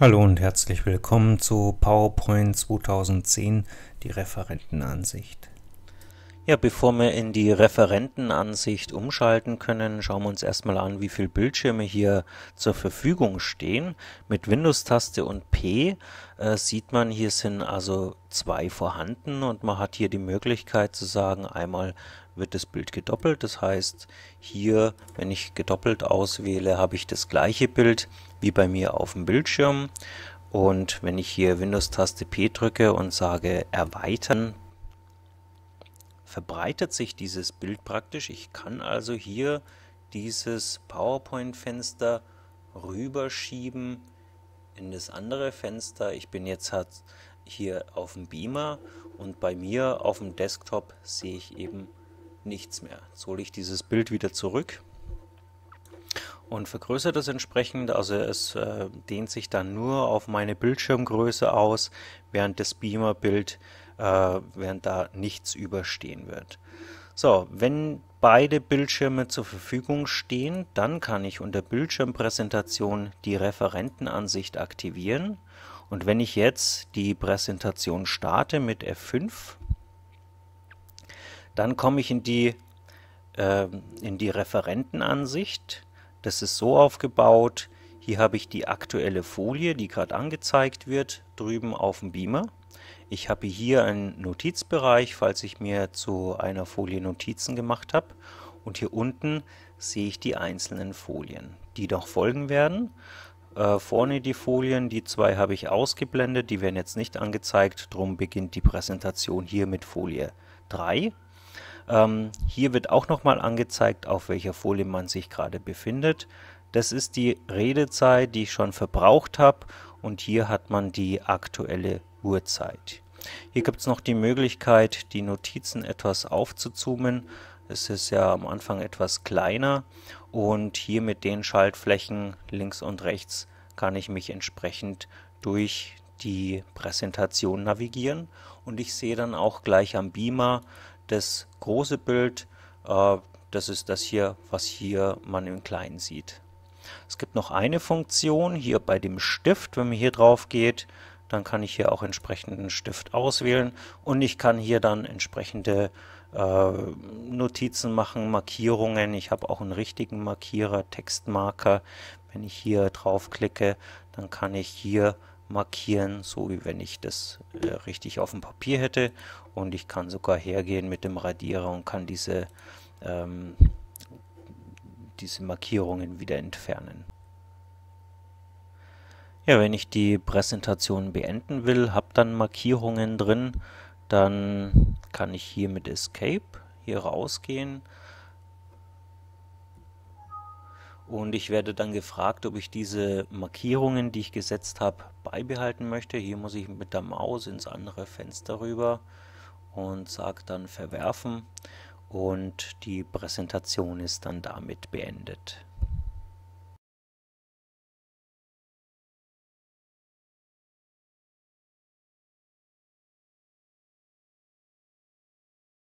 Hallo und herzlich willkommen zu PowerPoint 2010, die Referentenansicht. Ja, bevor wir in die Referentenansicht umschalten können, schauen wir uns erstmal an, wie viele Bildschirme hier zur Verfügung stehen. Mit Windows-Taste und P äh, sieht man, hier sind also zwei vorhanden und man hat hier die Möglichkeit zu sagen, einmal wird das Bild gedoppelt. Das heißt, hier, wenn ich gedoppelt auswähle, habe ich das gleiche Bild wie bei mir auf dem Bildschirm. Und wenn ich hier Windows-Taste P drücke und sage Erweitern, verbreitet sich dieses Bild praktisch. Ich kann also hier dieses PowerPoint-Fenster rüberschieben in das andere Fenster. Ich bin jetzt halt hier auf dem Beamer und bei mir auf dem Desktop sehe ich eben nichts mehr. Jetzt hole ich dieses Bild wieder zurück und vergrößere das entsprechend. Also es äh, dehnt sich dann nur auf meine Bildschirmgröße aus, während das Beamer-Bild äh, während da nichts überstehen wird. So, wenn beide Bildschirme zur Verfügung stehen, dann kann ich unter Bildschirmpräsentation die Referentenansicht aktivieren. Und wenn ich jetzt die Präsentation starte mit F5, dann komme ich in die, äh, in die Referentenansicht. Das ist so aufgebaut, hier habe ich die aktuelle Folie, die gerade angezeigt wird, drüben auf dem Beamer. Ich habe hier einen Notizbereich, falls ich mir zu einer Folie Notizen gemacht habe. Und hier unten sehe ich die einzelnen Folien, die noch folgen werden. Äh, vorne die Folien, die zwei habe ich ausgeblendet, die werden jetzt nicht angezeigt. Drum beginnt die Präsentation hier mit Folie 3. Ähm, hier wird auch nochmal angezeigt, auf welcher Folie man sich gerade befindet. Das ist die Redezeit, die ich schon verbraucht habe und hier hat man die aktuelle Uhrzeit. Hier gibt es noch die Möglichkeit, die Notizen etwas aufzuzoomen. Es ist ja am Anfang etwas kleiner und hier mit den Schaltflächen links und rechts kann ich mich entsprechend durch die Präsentation navigieren und ich sehe dann auch gleich am Beamer das große Bild, äh, das ist das hier, was hier man im Kleinen sieht. Es gibt noch eine Funktion hier bei dem Stift, wenn man hier drauf geht, dann kann ich hier auch entsprechenden Stift auswählen und ich kann hier dann entsprechende äh, Notizen machen, Markierungen. Ich habe auch einen richtigen Markierer, Textmarker. Wenn ich hier draufklicke, dann kann ich hier markieren, so wie wenn ich das äh, richtig auf dem Papier hätte. Und ich kann sogar hergehen mit dem Radierer und kann diese, ähm, diese Markierungen wieder entfernen. Ja, wenn ich die Präsentation beenden will, habe dann Markierungen drin, dann kann ich hier mit Escape hier rausgehen und ich werde dann gefragt, ob ich diese Markierungen, die ich gesetzt habe, beibehalten möchte. Hier muss ich mit der Maus ins andere Fenster rüber und sage dann verwerfen und die Präsentation ist dann damit beendet.